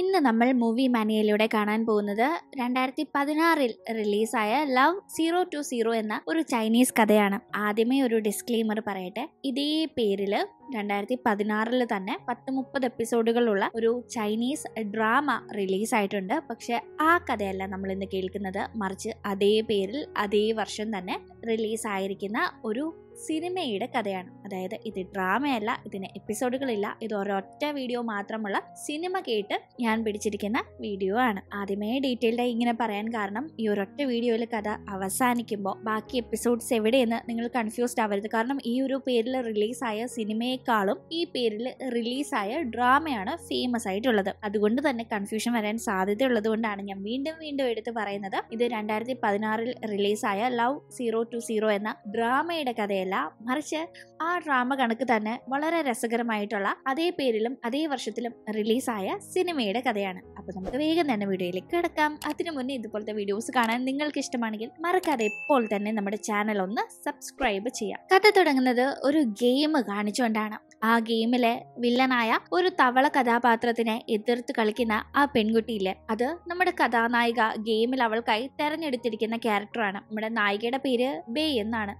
ഇന്ന് നമ്മൾ മൂവി മാനിയയിലൂടെ കാണാൻ പോകുന്നത് രണ്ടായിരത്തി പതിനാറിൽ റിലീസായ ലവ് സീറോ ടു സീറോ എന്ന ഒരു ചൈനീസ് കഥയാണ് ആദ്യമേ ഒരു ഡിസ്ക്ലെയിമർ പറയട്ടെ ഇതേ പേരിൽ രണ്ടായിരത്തി പതിനാറിൽ തന്നെ പത്ത് മുപ്പത് എപ്പിസോഡുകളുള്ള ഒരു ചൈനീസ് ഡ്രാമ റിലീസായിട്ടുണ്ട് പക്ഷെ ആ കഥയല്ല നമ്മൾ ഇന്ന് കേൾക്കുന്നത് മറിച്ച് അതേ പേരിൽ അതേ വർഷം തന്നെ റിലീസായിരിക്കുന്ന ഒരു സിനിമയുടെ കഥയാണ് അതായത് ഇത് ഡ്രാമയല്ല ഇതിന് എപ്പിസോഡുകളില്ല ഇത് ഒരൊറ്റ വീഡിയോ മാത്രമുള്ള സിനിമ കേട്ട് ഞാൻ പിടിച്ചിരിക്കുന്ന വീഡിയോ ആണ് ആദ്യമേ ഡീറ്റെയിൽഡായി ഇങ്ങനെ പറയാൻ കാരണം ഈ ഒരൊറ്റ വീഡിയോയിൽ കഥ അവസാനിക്കുമ്പോൾ ബാക്കി എപ്പിസോഡ്സ് എവിടെയെന്ന് നിങ്ങൾ കൺഫ്യൂസ്ഡ് ആവരുത് കാരണം ഈ ഒരു പേരിൽ റിലീസായ സിനിമയെക്കാളും ഈ പേരിൽ റിലീസായ ഡ്രാമയാണ് ഫേമസ് ആയിട്ടുള്ളത് അതുകൊണ്ട് തന്നെ കൺഫ്യൂഷൻ വരാൻ സാധ്യതയുള്ളത് കൊണ്ടാണ് ഞാൻ വീണ്ടും വീണ്ടും എടുത്ത് പറയുന്നത് ഇത് രണ്ടായിരത്തി പതിനാറിൽ റിലീസായ ലവ് സീറോ ടു സീറോ എന്ന ഡ്രാമയുടെ കഥയല്ല അങ്ങനെയല്ല മറിച്ച് ആ ഡ്രാമ കണക്ക് തന്നെ വളരെ രസകരമായിട്ടുള്ള അതേ പേരിലും അതേ വർഷത്തിലും റിലീസായ സിനിമയുടെ കഥയാണ് അപ്പോൾ നമുക്ക് വേഗം തന്നെ വീഡിയോയിലേക്ക് കിടക്കാം അതിനു മുന്നേ ഇതുപോലത്തെ വീഡിയോസ് കാണാൻ നിങ്ങൾക്ക് ഇഷ്ടമാണെങ്കിൽ മറക്കാതെ ഇപ്പോൾ തന്നെ നമ്മുടെ ചാനൽ ഒന്ന് സബ്സ്ക്രൈബ് ചെയ്യാം കഥ തുടങ്ങുന്നത് ഒരു ഗെയിം കാണിച്ചുകൊണ്ടാണ് ആ ഗെയിമിലെ വില്ലനായ ഒരു തവള കഥാപാത്രത്തിനെ എതിർത്ത് കളിക്കുന്ന ആ പെൺകുട്ടിയില് അത് നമ്മുടെ കഥാനായിക ഗെയിമിൽ അവൾക്കായി തെരഞ്ഞെടുത്തിരിക്കുന്ന ക്യാരക്ടറാണ് നമ്മുടെ നായികയുടെ പേര് ബേ എന്നാണ്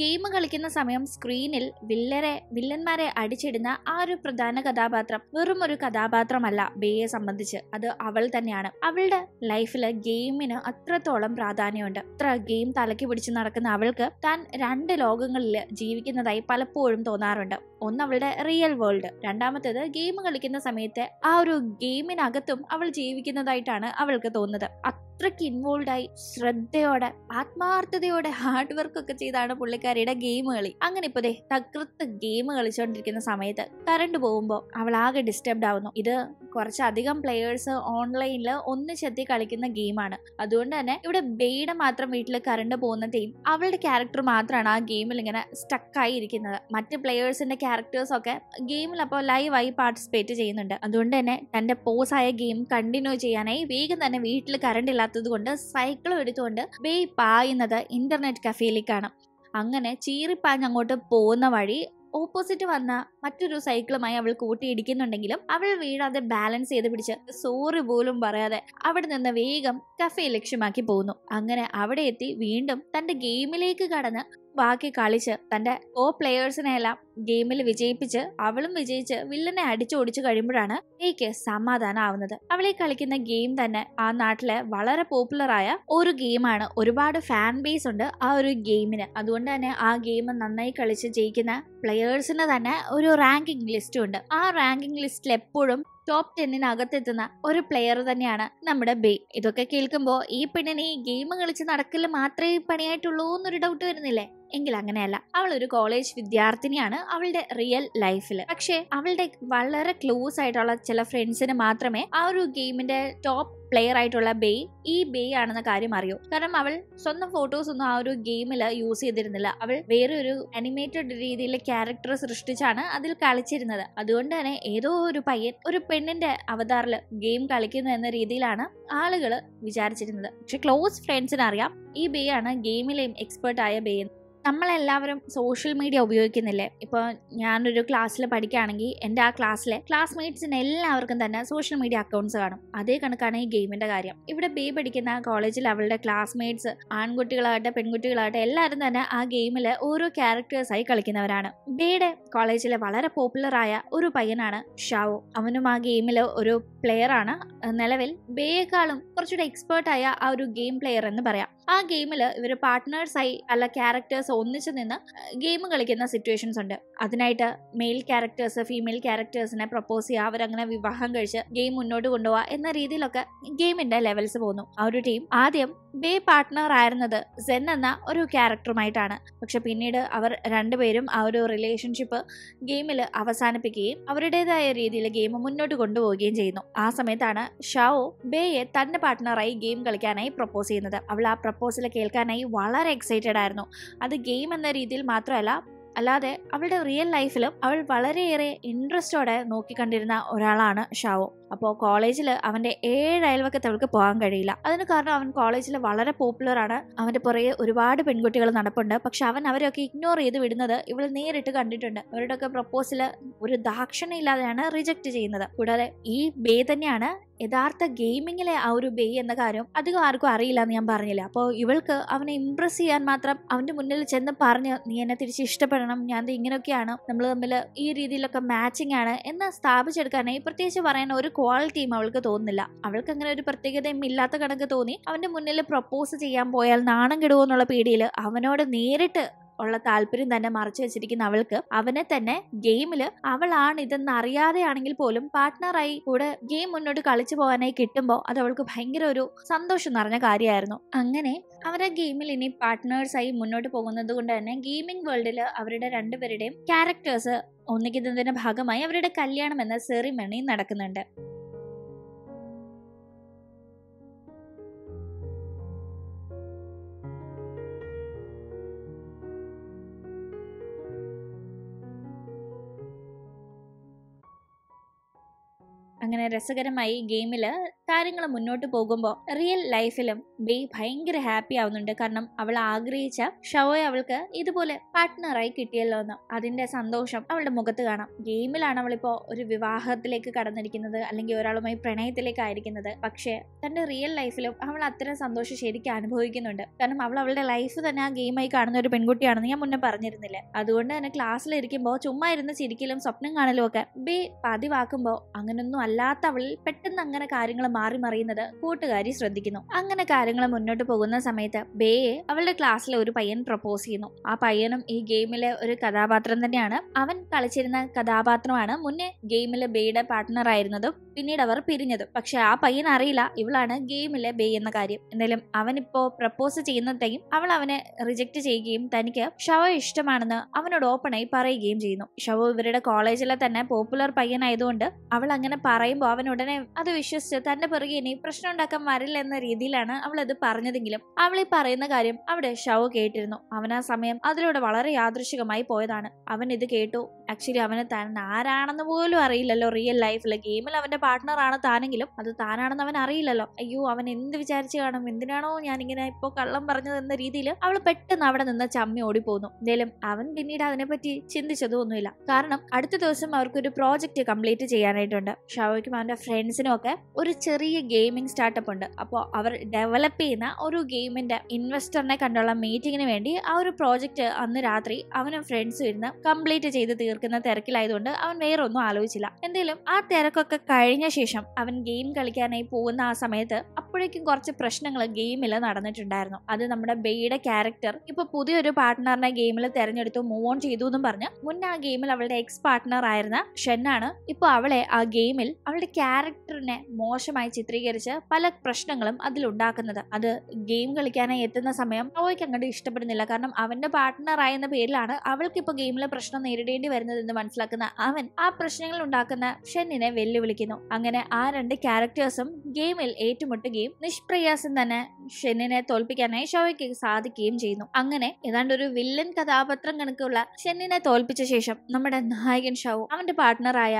ഗെയിം കളിക്കുന്ന കളിക്കുന്ന സമയം സ്ക്രീനിൽ വില്ലരെ വില്ലന്മാരെ അടിച്ചിടുന്ന ആ ഒരു പ്രധാന കഥാപാത്രം വെറും ഒരു കഥാപാത്രമല്ല ബേയെ സംബന്ധിച്ച് അത് അവൾ തന്നെയാണ് അവളുടെ ലൈഫില് ഗെയിമിന് അത്രത്തോളം പ്രാധാന്യമുണ്ട് അത്ര ഗെയിം തലക്കി പിടിച്ച് നടക്കുന്ന അവൾക്ക് താൻ രണ്ട് ലോകങ്ങളിൽ ജീവിക്കുന്നതായി പലപ്പോഴും തോന്നാറുണ്ട് ഒന്ന് അവളുടെ റിയൽ വേൾഡ് രണ്ടാമത്തേത് ഗെയിം കളിക്കുന്ന സമയത്ത് ആ ഒരു ഗെയിമിനകത്തും അവൾ ജീവിക്കുന്നതായിട്ടാണ് അവൾക്ക് തോന്നുന്നത് അത്രയ്ക്ക് ഇൻവോൾവായി ശ്രദ്ധയോടെ ആത്മാർത്ഥതയോടെ ഹാർഡ് വർക്ക് ഒക്കെ ചെയ്താണ് പുള്ളിക്കാരിയുടെ ഗെയിം കളി അങ്ങനെ ഇപ്പോ ദേ തകർത്ത് ഗെയിം കളിച്ചുകൊണ്ടിരിക്കുന്ന സമയത്ത് കറണ്ട് പോകുമ്പോൾ അവൾ ആകെ ഡിസ്റ്റർബ്ഡ് ആവുന്നു ഇത് കുറച്ചധികം പ്ലെയേഴ്സ് ഓൺലൈനിൽ ഒന്നിച്ചെത്തി കളിക്കുന്ന ഗെയിമാണ് അതുകൊണ്ട് തന്നെ ഇവിടെ ബെയ്ഡ് മാത്രം വീട്ടിൽ കറണ്ട് പോകുന്ന ടീം അവളുടെ ക്യാരക്ടർ മാത്രമാണ് ആ ഗെയിമിൽ ഇങ്ങനെ സ്റ്റക്കായി ഇരിക്കുന്നത് മറ്റ് പ്ലെയേഴ്സിന്റെ ക്യാരക്ടേഴ്സ് ഒക്കെ ഗെയിമിൽ അപ്പോൾ ലൈവായി പാർട്ടിസിപ്പേറ്റ് ചെയ്യുന്നുണ്ട് അതുകൊണ്ട് തന്നെ തന്റെ പോസ് ആയ ഗെയിം കണ്ടിന്യൂ ചെയ്യാനായി വേഗം തന്നെ വീട്ടിൽ കറണ്ട് ഇല്ലാത്തത് കൊണ്ട് സൈക്കിളും എടുത്തുകൊണ്ട് ബേ പായുന്നത് ഇന്റർനെറ്റ് കഫേയിലേക്കാണ് അങ്ങനെ ചീറിപ്പാഞ്ഞങ്ങോട്ട് അങ്ങോട്ട് പോകുന്ന വഴി ഓപ്പോസിറ്റ് വന്ന മറ്റൊരു സൈക്കിളുമായി അവൾ കൂട്ടിയിടിക്കുന്നുണ്ടെങ്കിലും അവൾ വീഴാതെ ബാലൻസ് ചെയ്ത് പിടിച്ച് സോറി പോലും പറയാതെ അവിടെ നിന്ന് വേഗം കഫേ ലക്ഷ്യമാക്കി പോകുന്നു അങ്ങനെ അവിടെ എത്തി വീണ്ടും തന്റെ ഗെയിമിലേക്ക് കടന്ന് ബാക്കി കളിച്ച് തന്റെ ഓ പ്ലെയേഴ്സിനെ എല്ലാം ഗെയിമിൽ വിജയിപ്പിച്ച് അവളും വിജയിച്ച് വില്ലനെ ഓടിച്ചു കഴിയുമ്പോഴാണ് എനിക്ക് സമാധാനം ആവുന്നത് അവളെ കളിക്കുന്ന ഗെയിം തന്നെ ആ നാട്ടിലെ വളരെ പോപ്പുലറായ ഒരു ഗെയിമാണ് ഒരുപാട് ഫാൻ ബേസ് ഉണ്ട് ആ ഒരു ഗെയിമിന് അതുകൊണ്ട് തന്നെ ആ ഗെയിം നന്നായി കളിച്ച് ജയിക്കുന്ന പ്ലെയേഴ്സിന് തന്നെ ഒരു റാങ്കിങ് ലിസ്റ്റും ഉണ്ട് ആ റാങ്കിങ് ലിസ്റ്റിൽ എപ്പോഴും ടോപ്പ് ടെന്നിനകത്തെത്തുന്ന ഒരു പ്ലെയർ തന്നെയാണ് നമ്മുടെ ബേ ഇതൊക്കെ കേൾക്കുമ്പോൾ ഈ പെണ്ണിനെ ഈ ഗെയിം കളിച്ച് നടക്കില്ല മാത്രമേ പണിയായിട്ടുള്ളൂ എന്നൊരു ഡൗട്ട് വരുന്നില്ലേ എങ്കിൽ അങ്ങനെയല്ല അവൾ ഒരു കോളേജ് വിദ്യാർത്ഥിനിയാണ് അവളുടെ റിയൽ ലൈഫിൽ പക്ഷേ അവളുടെ വളരെ ക്ലോസ് ആയിട്ടുള്ള ചില ഫ്രണ്ട്സിന് മാത്രമേ ആ ഒരു ഗെയിമിന്റെ ടോപ്പ് പ്ലെയർ ആയിട്ടുള്ള ബേ ഈ ബേ ആണെന്ന കാര്യം അറിയൂ കാരണം അവൾ സ്വന്തം ഫോട്ടോസ് ഒന്നും ആ ഒരു ഗെയിമിൽ യൂസ് ചെയ്തിരുന്നില്ല അവൾ വേറെ ഒരു അനിമേറ്റഡ് രീതിയിൽ ക്യാരക്ടർ സൃഷ്ടിച്ചാണ് അതിൽ കളിച്ചിരുന്നത് അതുകൊണ്ട് തന്നെ ഏതോ ഒരു പയ്യൻ ഒരു പെണ്ണിന്റെ അവതാറിൽ ഗെയിം കളിക്കുന്നു എന്ന രീതിയിലാണ് ആളുകൾ വിചാരിച്ചിരുന്നത് പക്ഷെ ക്ലോസ് ഫ്രണ്ട്സിനറിയാം ഈ ബേ ആണ് ഗെയിമിലെയും ആയ ബേ എന്ന് നമ്മളെല്ലാവരും സോഷ്യൽ മീഡിയ ഉപയോഗിക്കുന്നില്ലേ ഇപ്പോൾ ഞാനൊരു ക്ലാസ്സിൽ പഠിക്കുകയാണെങ്കിൽ എൻ്റെ ആ ക്ലാസ്സിലെ ക്ലാസ്മേറ്റ്സിന് എല്ലാവർക്കും തന്നെ സോഷ്യൽ മീഡിയ അക്കൗണ്ട്സ് കാണും അതേ കണക്കാണ് ഈ ഗെയിമിൻ്റെ കാര്യം ഇവിടെ ബി പഠിക്കുന്ന കോളേജിൽ അവളുടെ ക്ലാസ്മേറ്റ്സ് ആൺകുട്ടികളാകട്ടെ പെൺകുട്ടികളാകട്ടെ എല്ലാവരും തന്നെ ആ ഗെയിമിൽ ഓരോ ക്യാരക്ടേഴ്സായി കളിക്കുന്നവരാണ് ബിയുടെ കോളേജിലെ വളരെ പോപ്പുലറായ ഒരു പയ്യനാണ് ഷാവോ അവനും ആ ഗെയിമിൽ ഒരു പ്ലെയറാണ് നിലവിൽ ബേയെക്കാളും കുറച്ചുകൂടെ എക്സ്പേർട്ടായ ആ ഒരു ഗെയിം പ്ലെയർ എന്ന് പറയാം ആ ഗെയിമിൽ ഇവർ പാർട്ട്നേഴ്സായി അല്ല ക്യാരക്ടേഴ്സ് ഒന്നിച്ച് നിന്ന് ഗെയിം കളിക്കുന്ന സിറ്റുവേഷൻസ് ഉണ്ട് അതിനായിട്ട് മെയിൽ ക്യാരക്ടേഴ്സ് ഫീമെയിൽ ക്യാരക്ടേഴ്സിനെ പ്രപ്പോസ് ചെയ്യുക അവരങ്ങനെ വിവാഹം കഴിച്ച് ഗെയിം മുന്നോട്ട് കൊണ്ടുപോകുക എന്ന രീതിയിലൊക്കെ ഗെയിമിന്റെ ലെവൽസ് പോകുന്നു ആ ഒരു ടീം ആദ്യം ബേ പാർട്ട്ണർ ആയിരുന്നത് സെൻ എന്ന ഒരു ക്യാരക്ടറുമായിട്ടാണ് പക്ഷെ പിന്നീട് അവർ രണ്ടുപേരും ആ ഒരു റിലേഷൻഷിപ്പ് ഗെയിമിൽ അവസാനിപ്പിക്കുകയും അവരുടേതായ രീതിയിൽ ഗെയിം മുന്നോട്ട് കൊണ്ടുപോവുകയും ചെയ്യുന്നു ആ സമയത്താണ് ഷാവോ ബേയെ തന്റെ പാർട്ട്ണറായി ഗെയിം കളിക്കാനായി പ്രപ്പോസ് ചെയ്യുന്നത് അവൾ ആ പ്രപ്പോസൽ കേൾക്കാനായി വളരെ എക്സൈറ്റഡ് ആയിരുന്നു അത് ഗെയിം എന്ന രീതിയിൽ മാത്രമല്ല അല്ലാതെ അവളുടെ റിയൽ ലൈഫിലും അവൾ വളരെയേറെ ഇൻട്രസ്റ്റോടെ നോക്കിക്കണ്ടിരുന്ന ഒരാളാണ് ഷാവോ അപ്പോൾ കോളേജിൽ അവൻ്റെ ഏഴ് അയൽവക്കത്ത് അവൾക്ക് പോകാൻ കഴിയില്ല അതിന് കാരണം അവൻ കോളേജിൽ വളരെ പോപ്പുലറാണ് അവൻ്റെ പുറകെ ഒരുപാട് പെൺകുട്ടികൾ നടപ്പുണ്ട് പക്ഷെ അവൻ അവരൊക്കെ ഇഗ്നോർ ചെയ്ത് വിടുന്നത് ഇവൾ നേരിട്ട് കണ്ടിട്ടുണ്ട് അവരുടെയൊക്കെ പ്രപ്പോസൽ ഒരു ദാക്ഷണയില്ലാതെയാണ് റിജക്റ്റ് ചെയ്യുന്നത് കൂടാതെ ഈ ബേ തന്നെയാണ് യഥാർത്ഥ ഗെയിമിങ്ങിലെ ആ ഒരു ബേ എന്ന കാര്യം അധികം ആർക്കും അറിയില്ല എന്ന് ഞാൻ പറഞ്ഞില്ല അപ്പോൾ ഇവൾക്ക് അവനെ ഇംപ്രസ് ചെയ്യാൻ മാത്രം അവൻ്റെ മുന്നിൽ ചെന്ന് പറഞ്ഞ് നീ എന്നെ തിരിച്ച് ഇഷ്ടപ്പെടണം ഞാൻ ഇങ്ങനെയൊക്കെയാണ് നമ്മൾ തമ്മിൽ ഈ രീതിയിലൊക്കെ മാച്ചിങ് ആണ് എന്ന് സ്ഥാപിച്ചെടുക്കാനായി പ്രത്യേകിച്ച് പറയാൻ ഒരു ക്വാളിറ്റിയും അവൾക്ക് തോന്നുന്നില്ല അവൾക്ക് അങ്ങനെ ഒരു പ്രത്യേകതയും ഇല്ലാത്ത കണക്ക് തോന്നി അവന്റെ മുന്നിൽ പ്രപ്പോസ് ചെയ്യാൻ പോയാൽ നാണം കിടുവോ എന്നുള്ള പേടിയിൽ അവനോട് നേരിട്ട് ഉള്ള താല്പര്യം തന്നെ മറച്ചു വെച്ചിരിക്കുന്ന അവൾക്ക് അവനെ തന്നെ ഗെയിമിൽ അവളാണ് ഇതെന്ന് അറിയാതെയാണെങ്കിൽ പോലും പാർട്ട്ണറായി കൂടെ ഗെയിം മുന്നോട്ട് കളിച്ചു പോകാനായി കിട്ടുമ്പോൾ അത് അവൾക്ക് ഭയങ്കര ഒരു സന്തോഷം നിറഞ്ഞ കാര്യമായിരുന്നു അങ്ങനെ അവരെ ഗെയിമിൽ ഇനി പാർട്ട്നേഴ്സായി മുന്നോട്ട് പോകുന്നത് കൊണ്ട് തന്നെ ഗെയിമിംഗ് വേൾഡിൽ അവരുടെ രണ്ടുപേരുടെയും ക്യാരക്ടേഴ്സ് ഒന്നിക്കുന്നതിന്റെ ഭാഗമായി അവരുടെ കല്യാണം എന്ന സെറിമണി നടക്കുന്നുണ്ട് അങ്ങനെ രസകരമായി ഗെയിമിൽ കാര്യങ്ങൾ മുന്നോട്ട് പോകുമ്പോൾ റിയൽ ലൈഫിലും ബേ ഭയങ്കര ഹാപ്പി ആവുന്നുണ്ട് കാരണം അവൾ ആഗ്രഹിച്ച ഷവോയെ അവൾക്ക് ഇതുപോലെ പാർട്ട്ണറായി കിട്ടിയല്ലോ എന്ന് അതിന്റെ സന്തോഷം അവളുടെ മുഖത്ത് കാണാം ഗെയിമിലാണ് അവളിപ്പോ ഒരു വിവാഹത്തിലേക്ക് കടന്നിരിക്കുന്നത് അല്ലെങ്കിൽ ഒരാളുമായി പ്രണയത്തിലേക്കായിരിക്കുന്നത് പക്ഷേ തന്റെ റിയൽ ലൈഫിലും അവൾ അത്തരം സന്തോഷം ശരിക്കും അനുഭവിക്കുന്നുണ്ട് കാരണം അവൾ അവളുടെ ലൈഫ് തന്നെ ആ ഗെയിമായി കാണുന്ന ഒരു പെൺകുട്ടിയാണെന്ന് ഞാൻ മുന്നേ പറഞ്ഞിരുന്നില്ല അതുകൊണ്ട് തന്നെ ക്ലാസ്സിലിരിക്കുമ്പോൾ ചുമ്മാ ഇരുന്ന് ചിരിക്കലും സ്വപ്നം കാണലും ഒക്കെ ബേ പതിവാക്കുമ്പോൾ അങ്ങനൊന്നും അല്ലാത്ത അവളിൽ പെട്ടെന്ന് അങ്ങനെ കാര്യങ്ങൾ മാറി മറിയുന്നത് കൂട്ടുകാരി ശ്രദ്ധിക്കുന്നു അങ്ങനെ കാര്യങ്ങൾ മുന്നോട്ട് പോകുന്ന സമയത്ത് ബേയെ അവളുടെ ക്ലാസ്സിലെ ഒരു പയ്യൻ പ്രപ്പോസ് ചെയ്യുന്നു ആ പയ്യനും ഈ ഗെയിമിലെ ഒരു കഥാപാത്രം തന്നെയാണ് അവൻ കളിച്ചിരുന്ന കഥാപാത്രമാണ് മുന്നേ ഗെയിമിലെ ബേയുടെ പാർട്ട്ണർ ആയിരുന്നതും പിന്നീട് അവർ പിരിഞ്ഞതും പക്ഷെ ആ പയ്യൻ അറിയില്ല ഇവളാണ് ഗെയിമിലെ ബേ എന്ന കാര്യം എന്നാലും അവനിപ്പോ പ്രപ്പോസ് ചെയ്യുന്നതെയും അവൾ അവനെ റിജക്ട് ചെയ്യുകയും തനിക്ക് ഷവ ഇഷ്ടമാണെന്ന് അവനോട് ഓപ്പണായി പറയുകയും ചെയ്യുന്നു ഷവ ഇവരുടെ കോളേജിലെ തന്നെ പോപ്പുലർ പയ്യനായതുകൊണ്ട് അവൾ അങ്ങനെ പറയുമ്പോൾ അവൻ ഉടനെ അത് വിശ്വസിച്ച് തന്നെ അവന്റെ പുറകെ ഇനി പ്രശ്നം ഉണ്ടാക്കാൻ വരില്ല എന്ന രീതിയിലാണ് അവൾ അത് പറഞ്ഞതെങ്കിലും അവൾ ഈ പറയുന്ന കാര്യം അവിടെ ഷവ് കേട്ടിരുന്നു അവൻ ആ സമയം അതിലൂടെ വളരെ യാദൃശികമായി പോയതാണ് അവൻ ഇത് കേട്ടു ആക്ച്വലി അവന് താൻ ആരാണെന്ന് പോലും അറിയില്ലല്ലോ റിയൽ ലൈഫിൽ ഗെയിമിൽ അവൻ്റെ പാർട്ട്ണറാണ് താനെങ്കിലും അത് താനാണെന്ന് അവൻ അറിയില്ലല്ലോ അയ്യോ അവൻ എന്ത് വിചാരിച്ചു കാണും എന്തിനാണോ ഞാൻ ഇങ്ങനെ ഇപ്പോൾ കള്ളം പറഞ്ഞത് എന്ന രീതിയിൽ അവൾ പെട്ടെന്ന് അവിടെ നിന്ന് ചമ്മി ഓടിപ്പോകുന്നു എന്തേലും അവൻ പിന്നീട് അതിനെപ്പറ്റി ചിന്തിച്ചതൊന്നുമില്ല കാരണം അടുത്ത ദിവസം അവർക്കൊരു പ്രോജക്റ്റ് കംപ്ലീറ്റ് ചെയ്യാനായിട്ടുണ്ട് ഷാവോയ്ക്കും അവൻ്റെ ഫ്രണ്ട്സിനും ഒക്കെ ഒരു ചെറിയ ഗെയിമിംഗ് സ്റ്റാർട്ടപ്പ് ഉണ്ട് അപ്പോൾ അവർ ഡെവലപ്പ് ചെയ്യുന്ന ഒരു ഗെയിമിന്റെ ഇൻവെസ്റ്ററിനെ കണ്ടുള്ള മീറ്റിങ്ങിന് വേണ്ടി ആ ഒരു പ്രോജക്റ്റ് അന്ന് രാത്രി അവനും ഫ്രണ്ട്സും ഇരുന്ന് കംപ്ലീറ്റ് ചെയ്ത് തീർക്കും കൊടുക്കുന്ന തിരക്കിലായതുകൊണ്ട് അവൻ വേറെ ഒന്നും ആലോചിച്ചില്ല എന്തേലും ആ തിരക്കൊക്കെ കഴിഞ്ഞ ശേഷം അവൻ ഗെയിം കളിക്കാനായി പോകുന്ന ആ സമയത്ത് അപ്പോഴേക്കും കുറച്ച് പ്രശ്നങ്ങൾ ഗെയിമിൽ നടന്നിട്ടുണ്ടായിരുന്നു അത് നമ്മുടെ ബെയുടെ ക്യാരക്ടർ ഇപ്പൊ പുതിയൊരു പാർട്ട്ണറിനെ ഗെയിമിൽ തെരഞ്ഞെടുത്തു മൂവ് ഓൺ ചെയ്തു എന്നും പറഞ്ഞ് മുന്നേ ആ ഗെയിമിൽ അവളുടെ എക്സ് പാർട്ട്ണർ ആയിരുന്ന ഷെന്നാണ് ഇപ്പൊ അവളെ ആ ഗെയിമിൽ അവളുടെ ക്യാരക്ടറിനെ മോശമായി ചിത്രീകരിച്ച് പല പ്രശ്നങ്ങളും അതിലുണ്ടാക്കുന്നത് അത് ഗെയിം കളിക്കാനായി എത്തുന്ന സമയം അവയ്ക്ക് അങ്ങോട്ട് ഇഷ്ടപ്പെടുന്നില്ല കാരണം അവന്റെ പാർട്ട്ണർ ആയെന്ന പേരിലാണ് അവൾക്ക് ഇപ്പൊ ഗെയിമിലെ പ്രശ്നം നേരിടേണ്ടി വരുന്നത് വരുന്നതെന്ന് മനസ്സിലാക്കുന്ന അവൻ ആ പ്രശ്നങ്ങൾ ഉണ്ടാക്കുന്ന ഷെന്നിനെ വെല്ലുവിളിക്കുന്നു അങ്ങനെ ആ രണ്ട് ക്യാരക്ടേഴ്സും ഗെയിമിൽ ഏറ്റുമുട്ടുകയും നിഷ്പ്രയാസം തന്നെ ഷെന്നിനെ തോൽപ്പിക്കാനായി ഷോയ്ക്ക് സാധിക്കുകയും ചെയ്യുന്നു അങ്ങനെ ഏതാണ്ട് ഒരു വില്ലൻ കഥാപാത്രം കണക്കുള്ള ഷെന്നിനെ തോൽപ്പിച്ച ശേഷം നമ്മുടെ നായകൻ ഷോ അവന്റെ പാർട്ട്ണറായ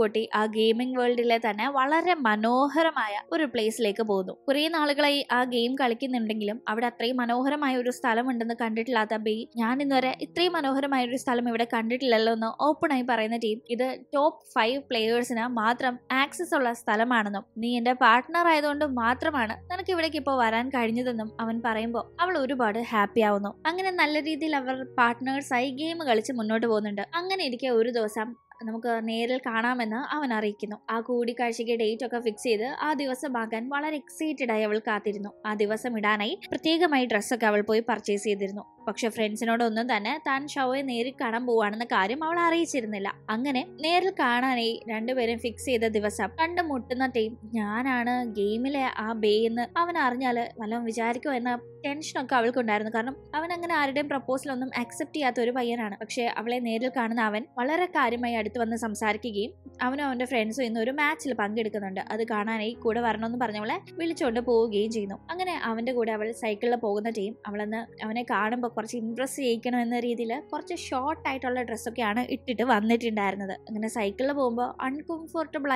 കൂട്ടി ആ ഗെയിമിംഗ് വേൾഡിലെ തന്നെ വളരെ മനോഹരമായ ഒരു പ്ലേസിലേക്ക് പോകുന്നു കുറെ നാളുകളായി ആ ഗെയിം കളിക്കുന്നുണ്ടെങ്കിലും അവിടെ അത്രയും മനോഹരമായ ഒരു സ്ഥലമുണ്ടെന്ന് കണ്ടിട്ടില്ലാത്ത ബേ ഞാൻ ഇന്നുവരെ ഇത്രയും മനോഹരമായ ഒരു സ്ഥലം ഇവിടെ കണ്ടിട്ടില്ലല്ലോ കാര്യങ്ങളൊന്ന് ഓപ്പണായി പറയുന്ന ടീം ഇത് ടോപ്പ് ഫൈവ് പ്ലേയേഴ്സിന് മാത്രം ആക്സസ് ഉള്ള സ്ഥലമാണെന്നും നീ എന്റെ പാർട്ട്ണർ ആയതുകൊണ്ട് മാത്രമാണ് നിനക്ക് ഇവിടേക്ക് ഇപ്പോൾ വരാൻ കഴിഞ്ഞതെന്നും അവൻ പറയുമ്പോൾ അവൾ ഒരുപാട് ഹാപ്പി ആവുന്നു അങ്ങനെ നല്ല രീതിയിൽ അവർ പാർട്ട്നേഴ്സായി ഗെയിം കളിച്ച് മുന്നോട്ട് പോകുന്നുണ്ട് അങ്ങനെ ഇരിക്കെ ഒരു ദിവസം നമുക്ക് നേരിൽ കാണാമെന്ന് അവൻ അറിയിക്കുന്നു ആ കൂടിക്കാഴ്ചയ്ക്ക് ഡേറ്റ് ഒക്കെ ഫിക്സ് ചെയ്ത് ആ ദിവസം ആകാൻ വളരെ എക്സൈറ്റഡ് ആയി അവൾ കാത്തിരുന്നു ആ ദിവസം ഇടാനായി പ്രത്യേകമായി ഡ്രസ്സൊക്കെ അവൾ പോയി പർച്ചേസ് ചെയ്തിരുന്നു പക്ഷെ ഫ്രണ്ട്സിനോടൊന്നും തന്നെ താൻ ഷവയെ നേരിൽ കാണാൻ പോവാണെന്ന കാര്യം അവൾ അറിയിച്ചിരുന്നില്ല അങ്ങനെ നേരിൽ കാണാനായി രണ്ടുപേരും ഫിക്സ് ചെയ്ത ദിവസം കണ്ടുമുട്ടുന്ന ടീം ഞാനാണ് ഗെയിമിലെ ആ ബേ എന്ന് അവൻ അറിഞ്ഞാല് വല്ലതും വിചാരിക്കുമോ എന്ന ടെൻഷനൊക്കെ അവൾക്കുണ്ടായിരുന്നു കാരണം അവൻ അങ്ങനെ ആരുടെയും പ്രപ്പോസലൊന്നും അക്സെപ്റ്റ് ചെയ്യാത്ത ഒരു പയ്യനാണ് പക്ഷേ അവളെ നേരിൽ കാണുന്ന അവൻ വളരെ കാര്യമായി അടുത്ത് വന്ന് സംസാരിക്കുകയും അവനും അവന്റെ ഫ്രണ്ട്സും ഇന്ന് ഒരു മാച്ചിൽ പങ്കെടുക്കുന്നുണ്ട് അത് കാണാനായി കൂടെ വരണമെന്ന് പറഞ്ഞവളെ വിളിച്ചുകൊണ്ട് പോവുകയും ചെയ്യുന്നു അങ്ങനെ അവന്റെ കൂടെ അവൾ സൈക്കിളിൽ പോകുന്ന ടീം അവളെന്ന് അവനെ കാണുമ്പോൾ കുറച്ച് ഇംപ്രസ് ചെയ്യിക്കണം എന്ന രീതിയിൽ കുറച്ച് ഷോർട്ട് ആയിട്ടുള്ള ഡ്രസ്സൊക്കെയാണ് ഇട്ടിട്ട് വന്നിട്ടുണ്ടായിരുന്നത് അങ്ങനെ സൈക്കിളിൽ പോകുമ്പോൾ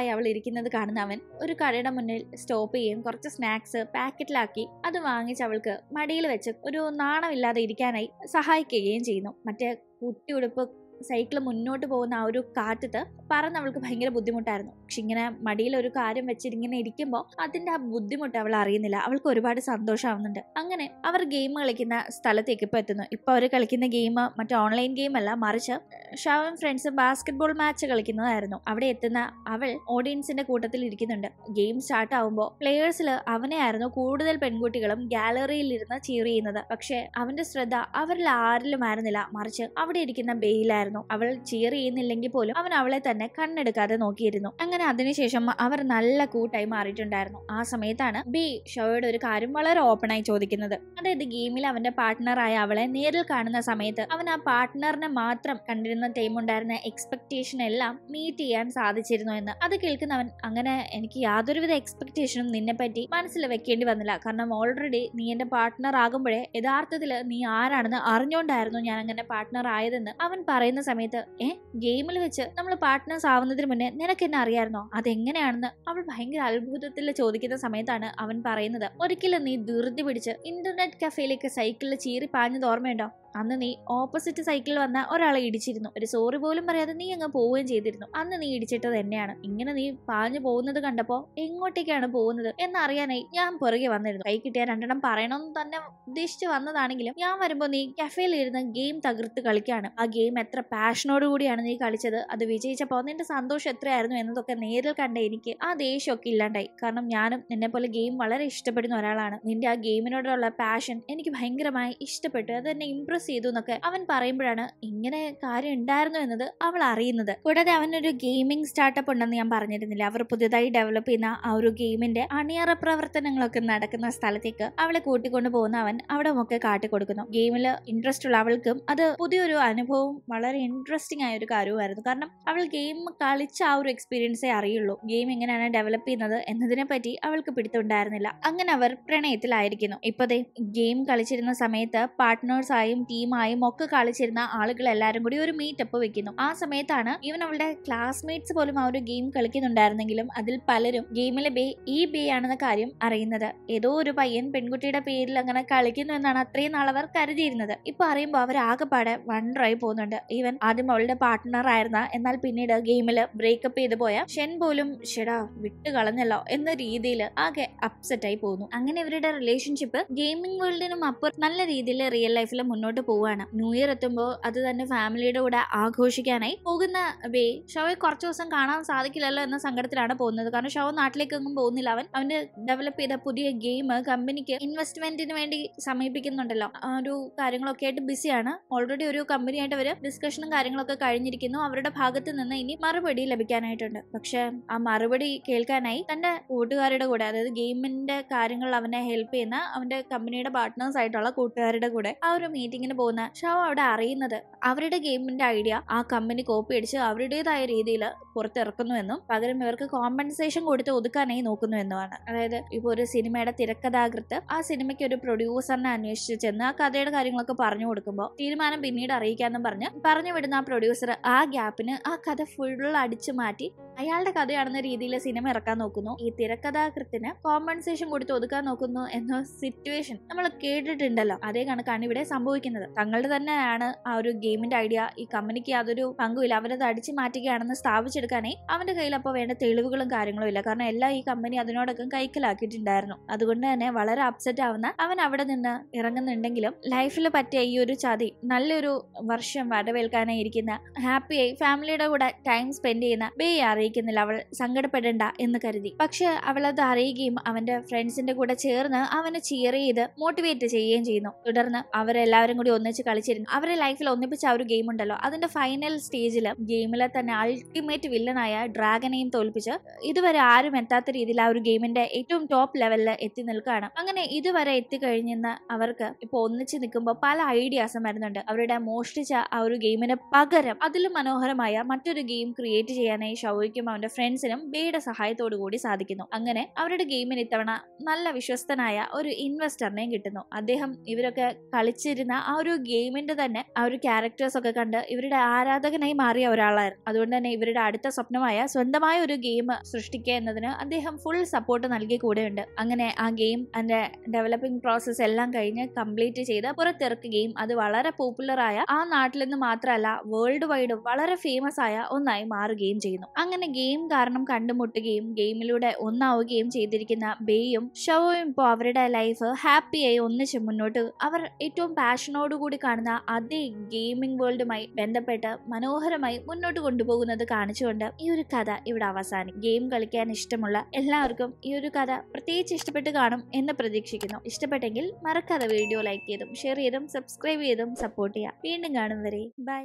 ആയി അവൾ ഇരിക്കുന്നത് കാണുന്ന അവൻ ഒരു കടയുടെ മുന്നിൽ സ്റ്റോപ്പ് ചെയ്യും കുറച്ച് സ്നാക്സ് പാക്കറ്റിലാക്കി അത് വാങ്ങിച്ച് അവൾക്ക് മടിയിൽ വെച്ച് ഒരു നാണമില്ലാതെ ഇരിക്കാനായി സഹായിക്കുകയും ചെയ്യുന്നു മറ്റേ കുട്ടി ഉടുപ്പ് സൈക്കിൾ മുന്നോട്ട് പോകുന്ന ആ ഒരു കാറ്റത്ത് പറന്ന് അവൾക്ക് ഭയങ്കര ബുദ്ധിമുട്ടായിരുന്നു പക്ഷെ ഇങ്ങനെ മടിയിൽ ഒരു കാര്യം വെച്ചിരിങ്ങനെ ഇരിക്കുമ്പോൾ അതിന്റെ ആ ബുദ്ധിമുട്ട് അവൾ അറിയുന്നില്ല അവൾക്ക് ഒരുപാട് സന്തോഷമാവുന്നുണ്ട് അങ്ങനെ അവർ ഗെയിം കളിക്കുന്ന സ്ഥലത്തേക്ക് ഇപ്പൊ എത്തുന്നു ഇപ്പൊ അവർ കളിക്കുന്ന ഗെയിം മറ്റേ ഓൺലൈൻ ഗെയിം അല്ല മറിച്ച് ഷാവും ഫ്രണ്ട്സും ബാസ്കറ്റ്ബോൾ മാച്ച് കളിക്കുന്നതായിരുന്നു അവിടെ എത്തുന്ന അവൾ ഓഡിയൻസിന്റെ കൂട്ടത്തിൽ ഇരിക്കുന്നുണ്ട് ഗെയിം സ്റ്റാർട്ട് ആവുമ്പോൾ പ്ലെയേഴ്സിൽ അവനെയായിരുന്നു കൂടുതൽ പെൺകുട്ടികളും ഗാലറിയിൽ ഇരുന്ന് ചീർ ചെയ്യുന്നത് പക്ഷെ അവന്റെ ശ്രദ്ധ അവരിൽ ആരിലും ആയിരുന്നില്ല മറിച്ച് അവിടെ ഇരിക്കുന്ന ബെയിലായിരുന്നു നോക്കിയിരുന്നു അവൾ ചിയർ ചെയ്യുന്നില്ലെങ്കിൽ പോലും അവൻ അവളെ തന്നെ കണ്ണെടുക്കാതെ നോക്കിയിരുന്നു അങ്ങനെ അതിനുശേഷം അവർ നല്ല കൂട്ടായി മാറിയിട്ടുണ്ടായിരുന്നു ആ സമയത്താണ് ബി ഷോയുടെ ഒരു കാര്യം വളരെ ആയി ചോദിക്കുന്നത് അതായത് ഗെയിമിൽ അവന്റെ പാർട്ട്ണറായ അവളെ നേരിൽ കാണുന്ന സമയത്ത് അവൻ ആ പാർട്ട്ണറിനെ മാത്രം കണ്ടിരുന്ന ടൈം ഉണ്ടായിരുന്ന എക്സ്പെക്ടേഷൻ എല്ലാം മീറ്റ് ചെയ്യാൻ സാധിച്ചിരുന്നു എന്ന് അത് കേൾക്കുന്നവൻ അങ്ങനെ എനിക്ക് യാതൊരുവിധ എക്സ്പെക്ടേഷനും നിന്നെ പറ്റി മനസ്സിൽ വെക്കേണ്ടി വന്നില്ല കാരണം ഓൾറെഡി നീ എന്റെ പാർട്ട്ണർ ആകുമ്പോഴേ യഥാർത്ഥത്തിൽ നീ ആരാണെന്ന് അറിഞ്ഞോണ്ടായിരുന്നു ഞാൻ അങ്ങനെ പാർട്ട്ണർ ആയതെന്ന് അവൻ പറയുന്നു പറയുന്ന സമയത്ത് ഏ ഗെയിമിൽ വെച്ച് നമ്മൾ പാർട്ട്നേഴ്സ് ആവുന്നതിന് മുന്നേ നിനക്ക് എന്നെ അറിയാമായിരുന്നോ അതെങ്ങനെയാണെന്ന് അവൾ ഭയങ്കര അത്ഭുതത്തിൽ ചോദിക്കുന്ന സമയത്താണ് അവൻ പറയുന്നത് ഒരിക്കലും നീ ധൃതി പിടിച്ച് ഇന്റർനെറ്റ് കഫേയിലേക്ക് സൈക്കിളിൽ ചീറി പാഞ്ഞത് ഓർമ്മയുണ്ടോ അന്ന് നീ ഓപ്പോസിറ്റ് സൈക്കിളിൽ വന്ന ഒരാളെ ഇടിച്ചിരുന്നു ഒരു സോറി പോലും പറയാതെ നീ അങ്ങ് പോവുകയും ചെയ്തിരുന്നു അന്ന് നീ ഇടിച്ചിട്ടത് തന്നെയാണ് ഇങ്ങനെ നീ പാഞ്ഞു പോകുന്നത് കണ്ടപ്പോൾ എങ്ങോട്ടേക്കാണ് പോകുന്നത് എന്നറിയാനായി ഞാൻ പുറകെ വന്നിരുന്നു കൈ കിട്ടിയ രണ്ടെണ്ണം പറയണമെന്ന് തന്നെ ഉദ്ദേശിച്ച് വന്നതാണെങ്കിലും ഞാൻ വരുമ്പോൾ നീ കഫേയിൽ ഇരുന്ന് ഗെയിം തകർത്ത് കളിക്കുകയാണ് ആ ഗെയിം എത്ര പാഷനോട് കൂടിയാണ് നീ കളിച്ചത് അത് വിജയിച്ചപ്പോ നിന്റെ സന്തോഷം എത്രയായിരുന്നു എന്നതൊക്കെ നേരിൽ കണ്ട എനിക്ക് ആ ദേഷ്യമൊക്കെ ഇല്ലാണ്ടായി കാരണം ഞാനും നിന്നെ പോലെ ഗെയിം വളരെ ഇഷ്ടപ്പെടുന്ന ഒരാളാണ് നിന്റെ ആ ഗെയിമിനോടുള്ള പാഷൻ എനിക്ക് ഭയങ്കരമായി ഇഷ്ടപ്പെട്ടു അത് എന്നെ ഇംപ്രസ് ഡിസ്കസ് ചെയ്തു എന്നൊക്കെ അവൻ പറയുമ്പോഴാണ് ഇങ്ങനെ കാര്യം ഉണ്ടായിരുന്നു എന്നത് അവൾ അറിയുന്നത് കൂടാതെ അവനൊരു ഗെയിമിംഗ് സ്റ്റാർട്ടപ്പ് ഉണ്ടെന്ന് ഞാൻ പറഞ്ഞിരുന്നില്ല അവർ പുതിയതായി ഡെവലപ്പ് ചെയ്യുന്ന ആ ഒരു ഗെയിമിന്റെ അണിയറ പ്രവർത്തനങ്ങളൊക്കെ നടക്കുന്ന സ്ഥലത്തേക്ക് അവളെ കൂട്ടിക്കൊണ്ടു പോകുന്ന അവൻ അവിടെ ഒക്കെ കാട്ടിക്കൊടുക്കുന്നു ഗെയിമിൽ ഇൻട്രസ്റ്റ് ഉള്ള അവൾക്കും അത് പുതിയൊരു അനുഭവം വളരെ ഇൻട്രസ്റ്റിംഗ് ആയ ഒരു കാര്യമായിരുന്നു കാരണം അവൾ ഗെയിം കളിച്ച ആ ഒരു എക്സ്പീരിയൻസേ അറിയുള്ളൂ ഗെയിം എങ്ങനെയാണ് ഡെവലപ്പ് ചെയ്യുന്നത് എന്നതിനെ പറ്റി അവൾക്ക് പിടുത്തുണ്ടായിരുന്നില്ല അങ്ങനെ അവർ പ്രണയത്തിലായിരിക്കുന്നു ഇപ്പോഴത്തെ ഗെയിം കളിച്ചിരുന്ന സമയത്ത് പാർട്ട്നേഴ്സായും ടീമായും ഒക്കെ കളിച്ചിരുന്ന ആളുകൾ എല്ലാരും കൂടി ഒരു മീറ്റപ്പ് വെക്കുന്നു ആ സമയത്താണ് ഇവൻ അവളുടെ ക്ലാസ്മേറ്റ്സ് പോലും ആ ഒരു ഗെയിം കളിക്കുന്നുണ്ടായിരുന്നെങ്കിലും അതിൽ പലരും ഗെയിമിലെ ബേ ഈ ബേ ആണെന്ന കാര്യം അറിയുന്നത് ഏതോ ഒരു പയ്യൻ പെൺകുട്ടിയുടെ പേരിൽ അങ്ങനെ കളിക്കുന്നു എന്നാണ് അത്രയും നാൾ അവർ കരുതിയിരുന്നത് ഇപ്പൊ അറിയുമ്പോൾ അവർ ആകെപ്പാടെ വണ്ടറായി പോകുന്നുണ്ട് ഈവൻ ആദ്യം അവളുടെ പാർട്ട്ണർ ആയിരുന്ന എന്നാൽ പിന്നീട് ഗെയിമിൽ ബ്രേക്കപ്പ് ചെയ്തു പോയ ഷെൻ പോലും ഷെടാ വിട്ട് കളഞ്ഞല്ലോ എന്ന രീതിയിൽ ആകെ അപ്സെറ്റ് ആയി പോകുന്നു അങ്ങനെ ഇവരുടെ റിലേഷൻഷിപ്പ് ഗെയിമിംഗ് വേൾഡിനും അപ്പുറം നല്ല രീതിയിൽ റിയൽ ലൈഫിൽ മുന്നോട്ട് കൊണ്ട് പോവാണ് ന്യൂ ഇയർ എത്തുമ്പോൾ അത് തന്നെ ഫാമിലിയുടെ കൂടെ ആഘോഷിക്കാനായി പോകുന്ന ബേ ഷോയെ കുറച്ച് ദിവസം കാണാൻ സാധിക്കില്ലല്ലോ എന്ന സങ്കടത്തിലാണ് പോകുന്നത് കാരണം ഷോ നാട്ടിലേക്കൊന്നും പോകുന്നില്ല അവൻ അവന് ഡെവലപ്പ് ചെയ്ത പുതിയ ഗെയിം കമ്പനിക്ക് ഇൻവെസ്റ്റ്മെന്റിന് വേണ്ടി സമീപിക്കുന്നുണ്ടല്ലോ ഒരു കാര്യങ്ങളൊക്കെ ആയിട്ട് ബിസിയാണ് ഓൾറെഡി ഒരു കമ്പനിയായിട്ട് അവർ ഡിസ്കഷനും കാര്യങ്ങളൊക്കെ കഴിഞ്ഞിരിക്കുന്നു അവരുടെ ഭാഗത്ത് നിന്ന് ഇനി മറുപടി ലഭിക്കാനായിട്ടുണ്ട് പക്ഷെ ആ മറുപടി കേൾക്കാനായി തന്റെ കൂട്ടുകാരുടെ കൂടെ അതായത് ഗെയിമിന്റെ കാര്യങ്ങൾ അവനെ ഹെൽപ്പ് ചെയ്യുന്ന അവന്റെ കമ്പനിയുടെ പാർട്ട്നേഴ്സ് ആയിട്ടുള്ള കൂട്ടുകാരുടെ കൂടെ ആ ഒരു മീറ്റിംഗിന് ഗെയിമിന് പോകുന്ന ഷാവ അവിടെ അറിയുന്നത് അവരുടെ ഗെയിമിന്റെ ഐഡിയ ആ കമ്പനി കോപ്പി അടിച്ച് അവരുടേതായ രീതിയിൽ പുറത്തിറക്കുന്നുവെന്നും പകരം ഇവർക്ക് കോമ്പൻസേഷൻ കൊടുത്ത് ഒതുക്കാനായി നോക്കുന്നുവെന്നുമാണ് അതായത് ഇപ്പൊ ഒരു സിനിമയുടെ തിരക്കഥാകൃത്ത് ആ സിനിമയ്ക്ക് ഒരു പ്രൊഡ്യൂസറിനെ അന്വേഷിച്ച് ചെന്ന് ആ കഥയുടെ കാര്യങ്ങളൊക്കെ പറഞ്ഞു കൊടുക്കുമ്പോൾ തീരുമാനം പിന്നീട് അറിയിക്കാമെന്നും പറഞ്ഞ് പറഞ്ഞു വിടുന്ന ആ പ്രൊഡ്യൂസർ ആ ഗ്യാപ്പിന് ആ കഥ ഫുൾ അടിച്ചു മാറ്റി അയാളുടെ കഥയാണെന്ന രീതിയിൽ സിനിമ ഇറക്കാൻ നോക്കുന്നു ഈ തിരക്കഥാകൃത്തിന് കോമ്പൻസേഷൻ കൊടുത്ത് ഒതുക്കാൻ നോക്കുന്നു എന്ന സിറ്റുവേഷൻ നമ്മൾ കേട്ടിട്ടുണ്ടല്ലോ അതേ കണക്കാണ് ഇവിടെ സംഭവിക്കുന്നത് പറയുന്നത് തങ്ങളുടെ തന്നെയാണ് ആ ഒരു ഗെയിമിന്റെ ഐഡിയ ഈ കമ്പനിക്ക് യാതൊരു പങ്കുമില്ല അവരത് അടിച്ചു മാറ്റുകയാണെന്ന് സ്ഥാപിച്ചെടുക്കാനേ അവന്റെ കയ്യിൽ അപ്പോൾ വേണ്ട തെളിവുകളും കാര്യങ്ങളും ഇല്ല കാരണം എല്ലാം ഈ കമ്പനി അതിനോടൊക്കെ കൈക്കലാക്കിയിട്ടുണ്ടായിരുന്നു അതുകൊണ്ട് തന്നെ വളരെ അപ്സെറ്റ് ആവുന്ന അവൻ അവിടെ നിന്ന് ഇറങ്ങുന്നുണ്ടെങ്കിലും ലൈഫിൽ പറ്റിയ ഈ ഒരു ചതി നല്ലൊരു വർഷം വടവേൽക്കാനായി ഇരിക്കുന്ന ഹാപ്പിയായി ഫാമിലിയുടെ കൂടെ ടൈം സ്പെൻഡ് ചെയ്യുന്ന ബേയെ അറിയിക്കുന്നില്ല അവൾ സങ്കടപ്പെടേണ്ട എന്ന് കരുതി പക്ഷെ അവൾ അത് അറിയുകയും അവന്റെ ഫ്രണ്ട്സിന്റെ കൂടെ ചേർന്ന് അവനെ ചിയർ ചെയ്ത് മോട്ടിവേറ്റ് ചെയ്യുകയും ചെയ്യുന്നു തുടർന്ന് അവരെല്ലാവരും കൂടി ഒന്നിച്ച് കളിച്ചിരുന്നു അവരുടെ ലൈഫിൽ ഒന്നിപ്പിച്ച ആ ഒരു ഗെയിം ഉണ്ടല്ലോ അതിന്റെ ഫൈനൽ സ്റ്റേജിൽ ഗെയിമിലെ തന്നെ അൾട്ടിമേറ്റ് വില്ലനായ ഡ്രാഗനെയും തോൽപ്പിച്ച് ഇതുവരെ ആരും എത്താത്ത രീതിയിൽ ആ ഒരു ഗെയിമിന്റെ ഏറ്റവും ടോപ്പ് ലെവലിൽ എത്തി നിൽക്കുകയാണ് അങ്ങനെ ഇതുവരെ എത്തിക്കഴിഞ്ഞെന്ന് അവർക്ക് ഇപ്പൊ ഒന്നിച്ച് നിൽക്കുമ്പോൾ പല ഐഡിയാസും വരുന്നുണ്ട് അവരുടെ മോഷ്ടിച്ച ആ ഒരു ഗെയിമിന് പകരം അതിലും മനോഹരമായ മറ്റൊരു ഗെയിം ക്രിയേറ്റ് ചെയ്യാനായി ഷവോയ്ക്കും അവന്റെ ഫ്രണ്ട്സിനും ബേയുടെ സഹായത്തോടു കൂടി സാധിക്കുന്നു അങ്ങനെ അവരുടെ ഗെയിമിന് ഇത്തവണ നല്ല വിശ്വസ്തനായ ഒരു ഇൻവെസ്റ്ററിനെയും കിട്ടുന്നു അദ്ദേഹം ഇവരൊക്കെ കളിച്ചിരുന്ന ആ ആ ഒരു ഗെയിമിൻ്റെ തന്നെ ആ ഒരു ക്യാരക്ടേഴ്സൊക്കെ കണ്ട് ഇവരുടെ ആരാധകനായി മാറിയ ഒരാളായിരുന്നു അതുകൊണ്ട് തന്നെ ഇവരുടെ അടുത്ത സ്വപ്നമായ സ്വന്തമായ ഒരു ഗെയിം സൃഷ്ടിക്കുക എന്നതിന് അദ്ദേഹം ഫുൾ സപ്പോർട്ട് നൽകി കൂടെയുണ്ട് അങ്ങനെ ആ ഗെയിം അതിൻ്റെ ഡെവലപ്പിംഗ് പ്രോസസ്സ് എല്ലാം കഴിഞ്ഞ് കംപ്ലീറ്റ് ചെയ്ത് പുറത്തിറക്കുകയും അത് വളരെ പോപ്പുലറായ ആ നാട്ടിൽ നിന്ന് മാത്രമല്ല വേൾഡ് വൈഡ് വളരെ ഫേമസ് ആയ ഒന്നായി മാറുകയും ചെയ്യുന്നു അങ്ങനെ ഗെയിം കാരണം കണ്ടുമുട്ടുകയും ഗെയിമിലൂടെ ഒന്നാവുകയും ചെയ്തിരിക്കുന്ന ബേയും ഷവോയും ഇപ്പോൾ അവരുടെ ലൈഫ് ഹാപ്പിയായി ഒന്നിച്ച് മുന്നോട്ട് അവർ ഏറ്റവും പാഷനോ കൂടി കാണുന്ന അതേ ഗെയിമിംഗ് വേൾഡുമായി ബന്ധപ്പെട്ട് മനോഹരമായി മുന്നോട്ട് കൊണ്ടുപോകുന്നത് കാണിച്ചുകൊണ്ട് ഈ ഒരു കഥ ഇവിടെ അവസാനി ഗെയിം കളിക്കാൻ ഇഷ്ടമുള്ള എല്ലാവർക്കും ഈ ഒരു കഥ പ്രത്യേകിച്ച് ഇഷ്ടപ്പെട്ട് കാണും എന്ന് പ്രതീക്ഷിക്കുന്നു ഇഷ്ടപ്പെട്ടെങ്കിൽ മറക്കാതെ വീഡിയോ ലൈക്ക് ചെയ്തും ഷെയർ ചെയ്തും സബ്സ്ക്രൈബ് ചെയ്തും സപ്പോർട്ട് ചെയ്യാം വീണ്ടും കാണും വരെ ബൈ